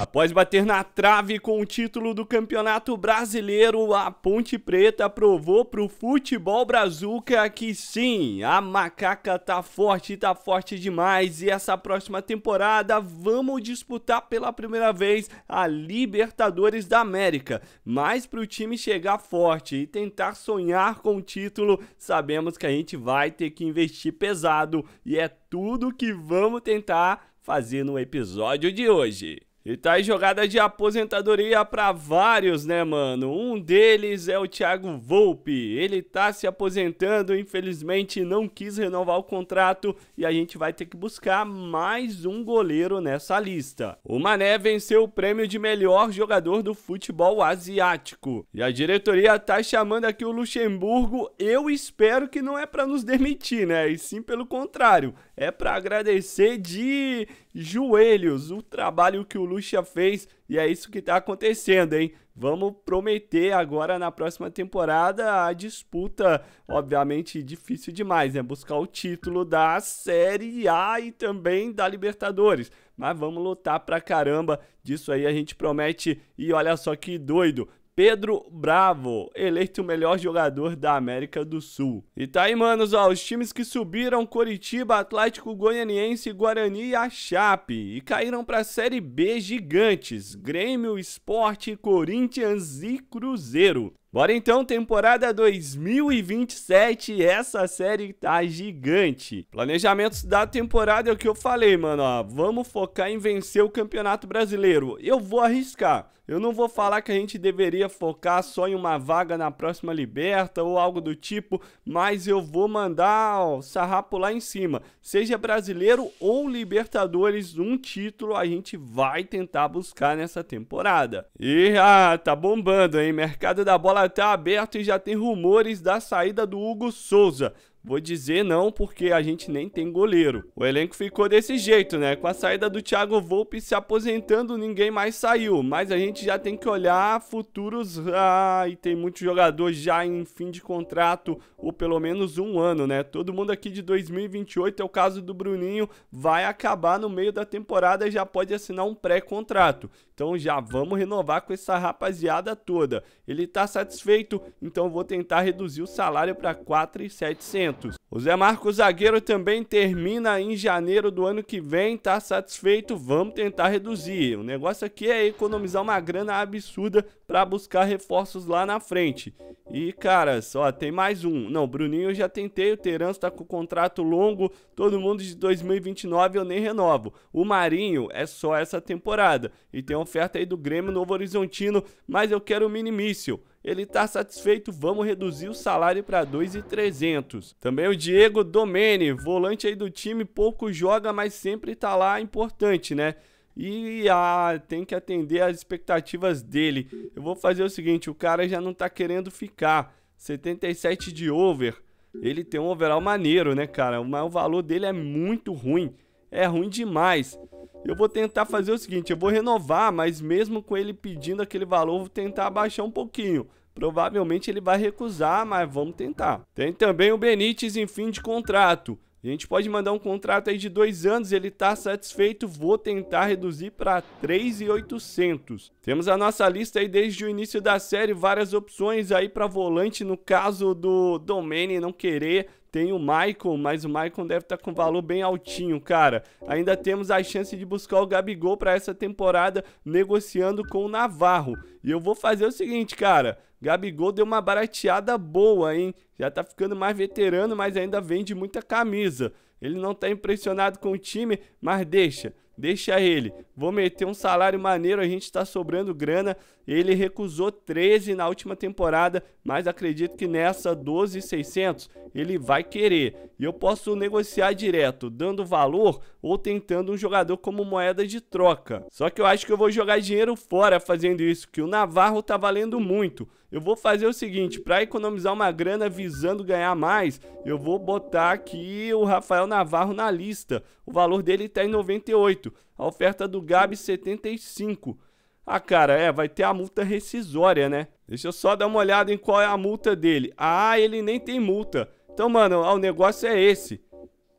Após bater na trave com o título do Campeonato Brasileiro, a Ponte Preta provou pro futebol brazuca que sim, a macaca tá forte, tá forte demais e essa próxima temporada vamos disputar pela primeira vez a Libertadores da América. Mas pro time chegar forte e tentar sonhar com o título, sabemos que a gente vai ter que investir pesado e é tudo que vamos tentar fazer no episódio de hoje. E tá em jogada de aposentadoria para vários, né, mano? Um deles é o Thiago Volpe. Ele tá se aposentando, infelizmente não quis renovar o contrato e a gente vai ter que buscar mais um goleiro nessa lista. O Mané venceu o prêmio de melhor jogador do futebol asiático. E a diretoria tá chamando aqui o Luxemburgo. Eu espero que não é para nos demitir, né? E sim pelo contrário, é para agradecer de joelhos, o trabalho que o Lucha fez e é isso que está acontecendo, hein? Vamos prometer agora na próxima temporada a disputa, obviamente difícil demais, né? Buscar o título da Série A e também da Libertadores. Mas vamos lutar pra caramba, disso aí a gente promete. E olha só que doido, Pedro Bravo, eleito o melhor jogador da América do Sul. E tá aí, manos, ó, os times que subiram Coritiba, Atlético Goianiense, Guarani e a Chape e caíram para a Série B gigantes, Grêmio, Esporte, Corinthians e Cruzeiro. Bora então, temporada 2027, essa série tá gigante. Planejamentos da temporada é o que eu falei, mano, ó, vamos focar em vencer o Campeonato Brasileiro. Eu vou arriscar. Eu não vou falar que a gente deveria focar só em uma vaga na próxima liberta ou algo do tipo, mas eu vou mandar o sarrapo lá em cima. Seja brasileiro ou Libertadores, um título a gente vai tentar buscar nessa temporada. E ah, tá bombando, hein? Mercado da bola Palanque tá aberto e já tem rumores da saída do Hugo Souza. Vou dizer não, porque a gente nem tem goleiro. O elenco ficou desse jeito, né? Com a saída do Thiago Volpe se aposentando, ninguém mais saiu. Mas a gente já tem que olhar futuros. Ah, e tem muitos jogadores já em fim de contrato, ou pelo menos um ano, né? Todo mundo aqui de 2028, é o caso do Bruninho, vai acabar no meio da temporada e já pode assinar um pré-contrato. Então já vamos renovar com essa rapaziada toda. Ele tá satisfeito, então vou tentar reduzir o salário para 4,700. tous. O Zé Marcos Zagueiro também termina em janeiro do ano que vem, tá satisfeito? Vamos tentar reduzir. O negócio aqui é economizar uma grana absurda para buscar reforços lá na frente. E, cara, só tem mais um. Não, Bruninho eu já tentei, o Teranço tá com contrato longo, todo mundo de 2029 eu nem renovo. O Marinho é só essa temporada. E tem oferta aí do Grêmio Novo Horizontino, mas eu quero o minimício. Ele tá satisfeito, vamos reduzir o salário para 2.300. Também o Diego Domene, volante aí do time, pouco joga, mas sempre tá lá, importante, né? E ah, tem que atender às expectativas dele. Eu vou fazer o seguinte, o cara já não tá querendo ficar. 77 de over. Ele tem um overall maneiro, né, cara? Mas o valor dele é muito ruim. É ruim demais. Eu vou tentar fazer o seguinte, eu vou renovar, mas mesmo com ele pedindo aquele valor, vou tentar abaixar um pouquinho provavelmente ele vai recusar, mas vamos tentar. Tem também o Benítez em fim de contrato. A gente pode mandar um contrato aí de dois anos, ele tá satisfeito, vou tentar reduzir para 3,800. Temos a nossa lista aí desde o início da série, várias opções aí para volante, no caso do Domene não querer, tem o Maicon, mas o Maicon deve estar tá com valor bem altinho, cara. Ainda temos a chance de buscar o Gabigol para essa temporada, negociando com o Navarro. E eu vou fazer o seguinte, cara. Gabigol deu uma barateada boa, hein? Já tá ficando mais veterano, mas ainda vende muita camisa. Ele não tá impressionado com o time, mas deixa. Deixa ele. Vou meter um salário maneiro, a gente tá sobrando grana. Ele recusou 13 na última temporada, mas acredito que nessa 12,600 ele vai querer. E eu posso negociar direto, dando valor ou tentando um jogador como moeda de troca. Só que eu acho que eu vou jogar dinheiro fora fazendo isso, que o Navarro tá valendo muito. Eu vou fazer o seguinte, para economizar uma grana visando ganhar mais, eu vou botar aqui o Rafael Navarro na lista. O valor dele tá em 98. A oferta do Gabi 75. Ah, cara, é, vai ter a multa rescisória, né? Deixa eu só dar uma olhada em qual é a multa dele. Ah, ele nem tem multa. Então, mano, o negócio é esse.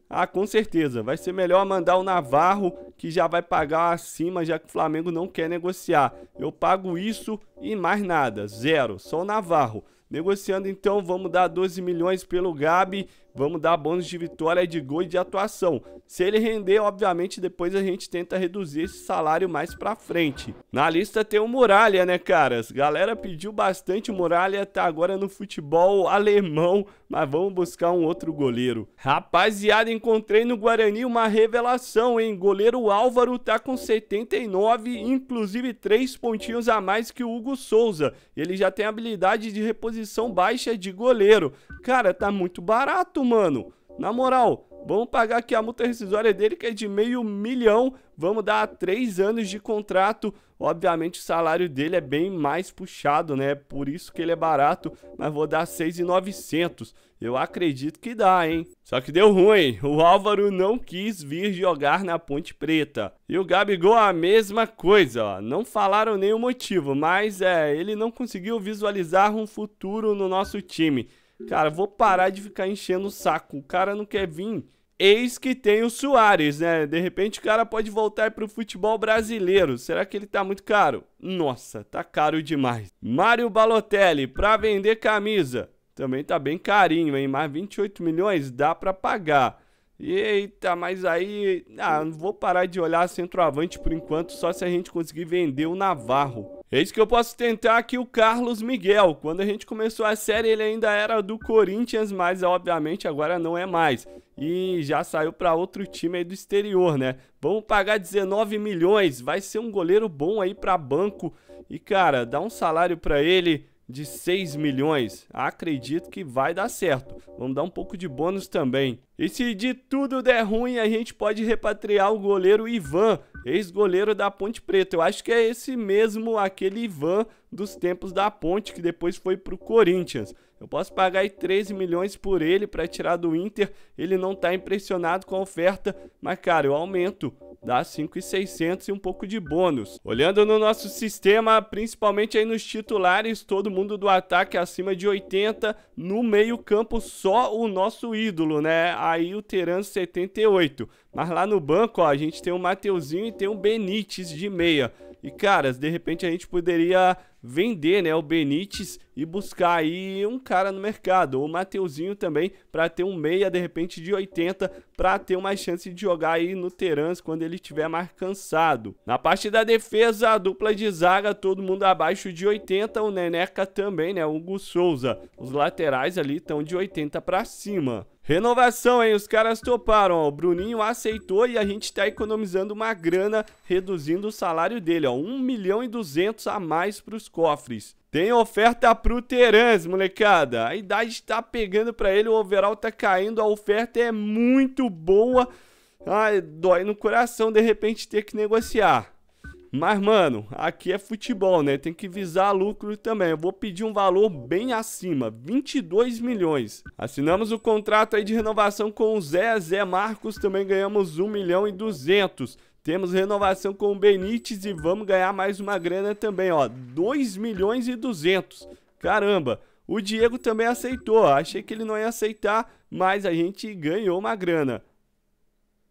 Ah, com certeza. Vai ser melhor mandar o Navarro, que já vai pagar acima, já que o Flamengo não quer negociar. Eu pago isso e mais nada. Zero. Só o Navarro. Negociando, então, vamos dar 12 milhões pelo Gabi. Vamos dar bônus de vitória, de gol e de atuação. Se ele render, obviamente, depois a gente tenta reduzir esse salário mais pra frente. Na lista tem o Muralha, né, caras? Galera pediu bastante. O Muralha tá agora no futebol alemão, mas vamos buscar um outro goleiro. Rapaziada, encontrei no Guarani uma revelação, hein? Goleiro Álvaro tá com 79, inclusive 3 pontinhos a mais que o Hugo Souza. Ele já tem habilidade de reposição baixa de goleiro. Cara, tá muito barato, mano. Na moral, vamos pagar aqui a multa rescisória dele, que é de meio milhão. Vamos dar três anos de contrato. Obviamente, o salário dele é bem mais puxado, né? Por isso que ele é barato, mas vou dar 6,900. Eu acredito que dá, hein? Só que deu ruim. O Álvaro não quis vir jogar na Ponte Preta. E o Gabigol a mesma coisa, ó. Não falaram nenhum motivo, mas é, ele não conseguiu visualizar um futuro no nosso time. Cara, vou parar de ficar enchendo o saco. O cara não quer vir. Eis que tem o Soares, né? De repente o cara pode voltar para o futebol brasileiro. Será que ele tá muito caro? Nossa, tá caro demais. Mário Balotelli, para vender camisa. Também tá bem carinho, hein? Mais 28 milhões dá para pagar. Eita, mas aí. Ah, não vou parar de olhar centroavante por enquanto, só se a gente conseguir vender o Navarro. Eis que eu posso tentar aqui o Carlos Miguel. Quando a gente começou a série, ele ainda era do Corinthians, mas obviamente agora não é mais. E já saiu para outro time aí do exterior, né? Vamos pagar 19 milhões. Vai ser um goleiro bom aí para banco. E cara, dá um salário para ele de 6 milhões, acredito que vai dar certo. Vamos dar um pouco de bônus também. E se de tudo der ruim, a gente pode repatriar o goleiro Ivan, ex-goleiro da Ponte Preta. Eu acho que é esse mesmo, aquele Ivan dos tempos da Ponte, que depois foi pro Corinthians. Eu posso pagar aí 13 milhões por ele para tirar do Inter. Ele não tá impressionado com a oferta, mas cara, eu aumento dá 5,600 e um pouco de bônus. Olhando no nosso sistema, principalmente aí nos titulares, todo mundo do ataque acima de 80, no meio campo só o nosso ídolo, né? Aí o Teran 78. Mas lá no banco, ó, a gente tem o Mateuzinho e tem o Benítez de meia. E, caras, de repente a gente poderia vender né, o Benítez e buscar aí um cara no mercado, ou o Mateuzinho também, para ter um meia de repente de 80, para ter uma chance de jogar aí no Terans quando ele estiver mais cansado. Na parte da defesa, a dupla de zaga, todo mundo abaixo de 80, o Neneca também, né, o Hugo Souza. Os laterais ali estão de 80 para cima. Renovação, hein? Os caras toparam, ó. O Bruninho aceitou e a gente tá economizando uma grana, reduzindo o salário dele, ó. 1 milhão e 200 a mais pros cofres. Tem oferta pro Terence, molecada. A idade tá pegando pra ele, o overall tá caindo, a oferta é muito boa. Ai, dói no coração de repente ter que negociar. Mas, mano, aqui é futebol, né? Tem que visar lucro também. Eu vou pedir um valor bem acima, 22 milhões. Assinamos o contrato aí de renovação com o Zé, Zé Marcos, também ganhamos 1 milhão e 200. Temos renovação com o Benítez e vamos ganhar mais uma grana também, ó. 2 milhões e 200. Caramba. O Diego também aceitou. Achei que ele não ia aceitar, mas a gente ganhou uma grana.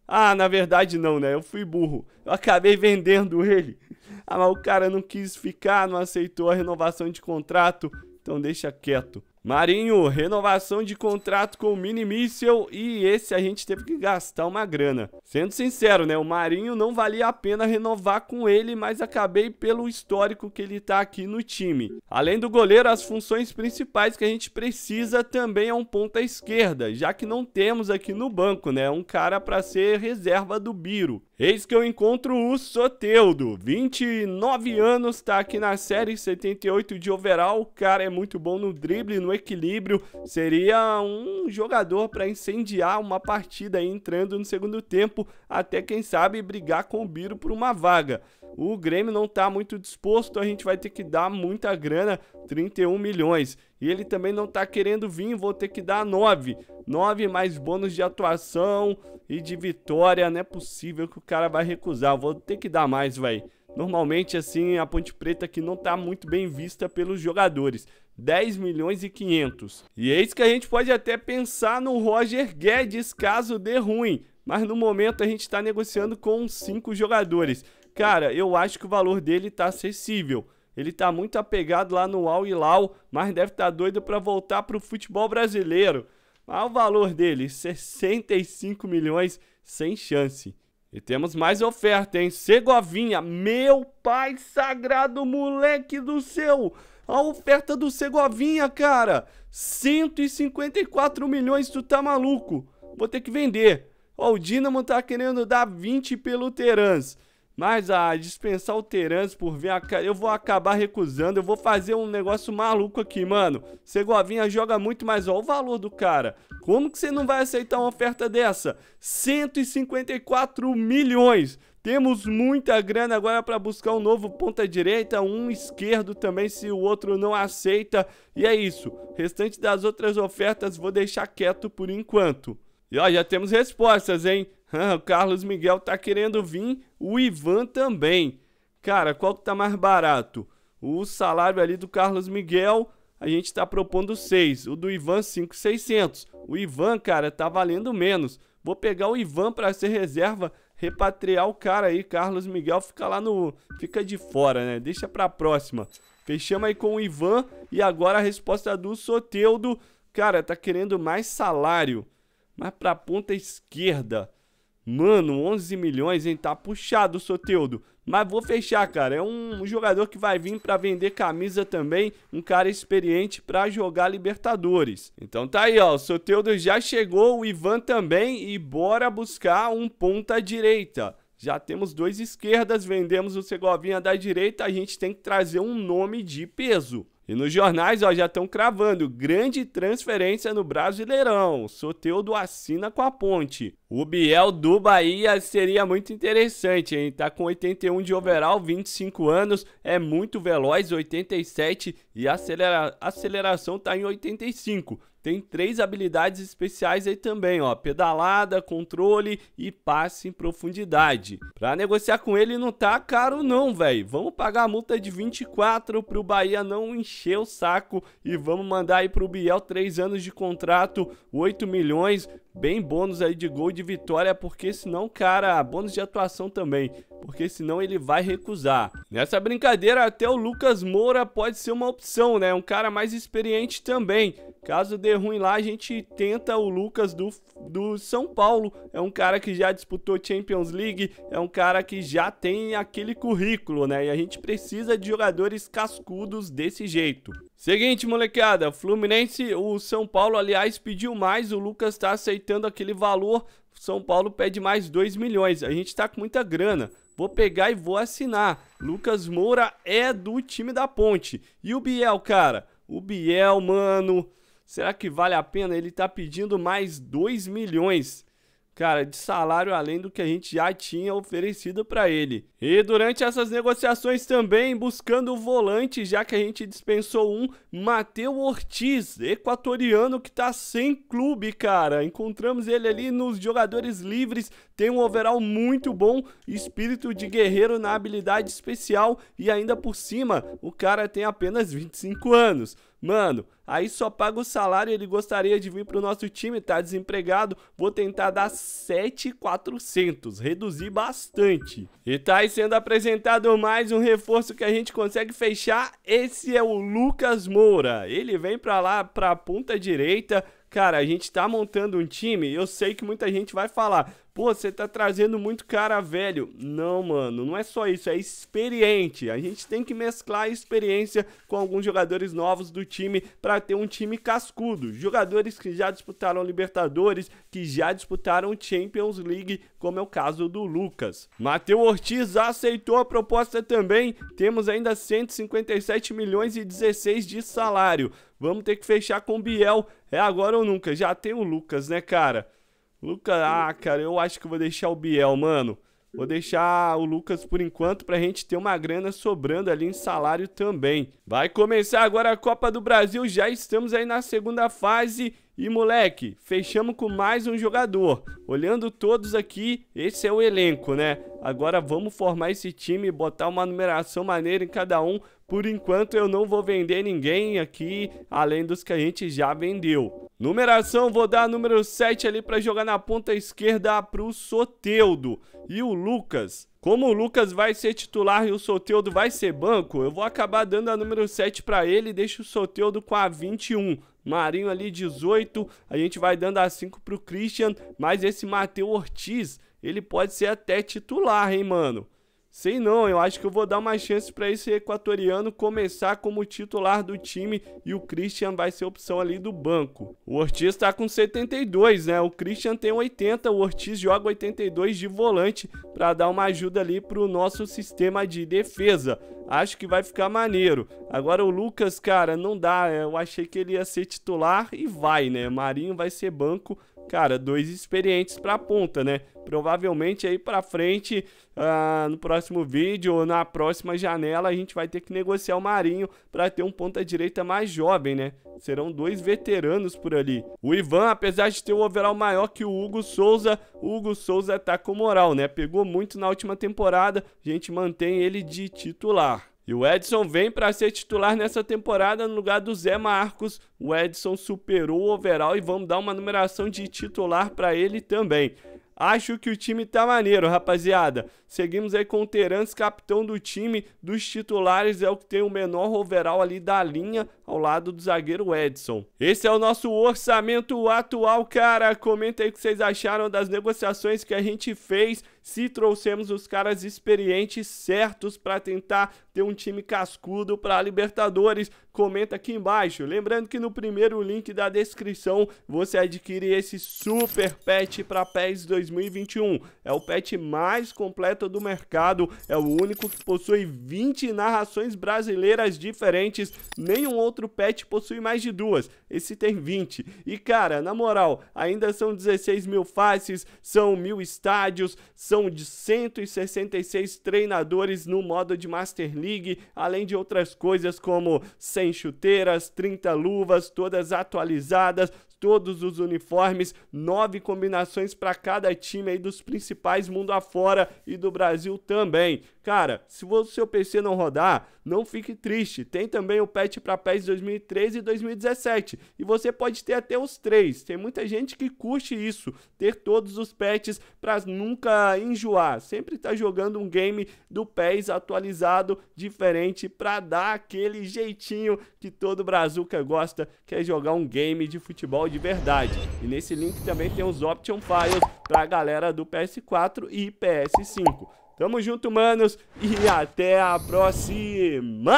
Ah, na verdade não, né? Eu fui burro. Eu acabei vendendo ele. Ah, mas o cara não quis ficar, não aceitou a renovação de contrato. Então deixa quieto. Marinho, renovação de contrato com o Mini Míssel e esse a gente teve que gastar uma grana. Sendo sincero, né, o Marinho não valia a pena renovar com ele, mas acabei pelo histórico que ele tá aqui no time. Além do goleiro, as funções principais que a gente precisa também é um ponta esquerda, já que não temos aqui no banco, né, um cara para ser reserva do Biro. Eis que eu encontro o Soteudo, 29 anos, tá aqui na série 78 de overall, o cara é muito bom no drible, no no equilíbrio. Seria um jogador para incendiar uma partida entrando no segundo tempo, até quem sabe brigar com o Biro por uma vaga. O Grêmio não está muito disposto, a gente vai ter que dar muita grana, 31 milhões. E ele também não está querendo vir, vou ter que dar 9. 9 mais bônus de atuação e de vitória, não é possível que o cara vai recusar. Vou ter que dar mais, vai. Normalmente, assim, a Ponte Preta que não está muito bem vista pelos jogadores. 10 milhões e 500. E eis que a gente pode até pensar no Roger Guedes caso dê ruim, mas no momento a gente está negociando com cinco jogadores. Cara, eu acho que o valor dele está acessível. Ele está muito apegado lá no Al Hilal, mas deve estar tá doido para voltar para o futebol brasileiro. Mas o valor dele, 65 milhões, sem chance. E temos mais oferta, hein? Segovinha, meu pai sagrado, moleque do céu! A oferta do Segovinha, cara. 154 milhões, tu tá maluco? Vou ter que vender. Ó, o Dinamo tá querendo dar 20 pelo Terans. Mas a ah, dispensar o Terence por cara, eu vou acabar recusando. Eu vou fazer um negócio maluco aqui, mano. Segovinha joga muito, mas ó, o valor do cara. Como que você não vai aceitar uma oferta dessa? 154 milhões. Temos muita grana agora para buscar um novo ponta direita, um esquerdo também se o outro não aceita. E é isso. Restante das outras ofertas vou deixar quieto por enquanto. E ó, já temos respostas, hein? o Carlos Miguel tá querendo vir, o Ivan também. Cara, qual que tá mais barato? O salário ali do Carlos Miguel, a gente tá propondo 6. O do Ivan, 5,600. O Ivan, cara, tá valendo menos. Vou pegar o Ivan para ser reserva, repatriar o cara aí. Carlos Miguel fica lá no... Fica de fora, né? Deixa pra próxima. Fechamos aí com o Ivan. E agora a resposta do Soteudo. Cara, tá querendo mais salário. Mas pra ponta esquerda, mano, 11 milhões, hein? Tá puxado o Soteudo. Mas vou fechar, cara. É um jogador que vai vir para vender camisa também, um cara experiente para jogar Libertadores. Então tá aí, ó. O Soteudo já chegou, o Ivan também e bora buscar um ponta direita. Já temos dois esquerdas, vendemos o Segovinha da direita, a gente tem que trazer um nome de peso. E nos jornais ó, já estão cravando grande transferência no Brasileirão. Soteudo assina com a ponte. O Biel do Bahia seria muito interessante, hein? Tá com 81 de overall, 25 anos, é muito veloz, 87 e a acelera... aceleração tá em 85. Tem três habilidades especiais aí também, ó. Pedalada, controle e passe em profundidade. Pra negociar com ele não tá caro não, velho. Vamos pagar a multa de 24 pro Bahia não encher o saco e vamos mandar aí pro Biel três anos de contrato, 8 milhões, bem bônus aí de gol de vitória, porque senão, cara, bônus de atuação também porque senão ele vai recusar. Nessa brincadeira, até o Lucas Moura pode ser uma opção, né? Um cara mais experiente também. Caso dê ruim lá, a gente tenta o Lucas do, do São Paulo. É um cara que já disputou Champions League, é um cara que já tem aquele currículo, né? E a gente precisa de jogadores cascudos desse jeito. Seguinte, molecada, Fluminense, o São Paulo, aliás, pediu mais, o Lucas tá aceitando aquele valor, são Paulo pede mais 2 milhões. A gente tá com muita grana. Vou pegar e vou assinar. Lucas Moura é do time da ponte. E o Biel, cara? O Biel, mano. Será que vale a pena? Ele tá pedindo mais 2 milhões cara, de salário além do que a gente já tinha oferecido para ele. E durante essas negociações também buscando o volante, já que a gente dispensou um, Mateu Ortiz, equatoriano que tá sem clube, cara. Encontramos ele ali nos jogadores livres, tem um overall muito bom, espírito de guerreiro na habilidade especial e ainda por cima, o cara tem apenas 25 anos. Mano, aí só paga o salário, ele gostaria de vir pro nosso time, tá desempregado. Vou tentar dar 7,400, reduzir bastante. E tá aí sendo apresentado mais um reforço que a gente consegue fechar. Esse é o Lucas Moura. Ele vem pra lá, pra ponta direita cara, a gente tá montando um time, eu sei que muita gente vai falar, pô, você tá trazendo muito cara velho. Não, mano, não é só isso, é experiente. A gente tem que mesclar a experiência com alguns jogadores novos do time para ter um time cascudo. Jogadores que já disputaram Libertadores, que já disputaram Champions League, como é o caso do Lucas. Matheus Ortiz aceitou a proposta também. Temos ainda 157 milhões e 16 de salário. Vamos ter que fechar com o Biel. É agora ou nunca. Já tem o Lucas, né, cara? Lucas, ah, cara, eu acho que vou deixar o Biel, mano. Vou deixar o Lucas por enquanto pra gente ter uma grana sobrando ali em salário também. Vai começar agora a Copa do Brasil, já estamos aí na segunda fase e moleque, fechamos com mais um jogador. Olhando todos aqui, esse é o elenco, né? Agora vamos formar esse time, botar uma numeração maneira em cada um. Por enquanto eu não vou vender ninguém aqui, além dos que a gente já vendeu. Numeração, vou dar número 7 ali para jogar na ponta esquerda para o Soteudo. E o Lucas, como o Lucas vai ser titular e o Soteudo vai ser banco, eu vou acabar dando a número 7 para ele e deixo o Soteudo com a 21. Marinho ali 18, a gente vai dando a 5 pro Christian, mas esse Matheus Ortiz, ele pode ser até titular, hein, mano? Sei não, eu acho que eu vou dar uma chance para esse equatoriano começar como titular do time e o Christian vai ser opção ali do banco. O Ortiz está com 72, né? O Christian tem 80, o Ortiz joga 82 de volante para dar uma ajuda ali para o nosso sistema de defesa. Acho que vai ficar maneiro. Agora o Lucas, cara, não dá. Né? Eu achei que ele ia ser titular e vai, né? Marinho vai ser banco cara, dois experientes para a ponta, né? Provavelmente aí para frente, ah, no próximo vídeo ou na próxima janela, a gente vai ter que negociar o Marinho para ter um ponta direita mais jovem, né? Serão dois veteranos por ali. O Ivan, apesar de ter o um overall maior que o Hugo Souza, o Hugo Souza tá com moral, né? Pegou muito na última temporada, a gente mantém ele de titular. E o Edson vem para ser titular nessa temporada no lugar do Zé Marcos. O Edson superou o overall e vamos dar uma numeração de titular para ele também. Acho que o time tá maneiro, rapaziada. Seguimos aí com o Terence, capitão do time. Dos titulares é o que tem o menor overall ali da linha, ao lado do zagueiro Edson. Esse é o nosso orçamento atual, cara. Comenta aí o que vocês acharam das negociações que a gente fez se trouxermos os caras experientes certos para tentar ter um time cascudo para a Libertadores. Comenta aqui embaixo. Lembrando que no primeiro link da descrição você adquire esse super pet para PES 2021. É o pet mais completo do mercado, é o único que possui 20 narrações brasileiras diferentes. Nenhum outro pet possui mais de duas. Esse tem 20. E cara, na moral, ainda são 16 mil faces, são mil estádios, são de 166 treinadores no modo de Master League, além de outras coisas como 100 chuteiras, 30 luvas, todas atualizadas, todos os uniformes, nove combinações para cada time aí dos principais mundo afora e do Brasil também. Cara, se o seu PC não rodar, não fique triste. Tem também o patch para PES 2013 e 2017 e você pode ter até os três. Tem muita gente que curte isso, ter todos os patches para nunca enjoar. Sempre tá jogando um game do PES atualizado, diferente para dar aquele jeitinho que todo brazuca gosta, que é jogar um game de futebol de verdade. E nesse link também tem os Option Files pra galera do PS4 e PS5. Tamo junto, manos, e até a próxima!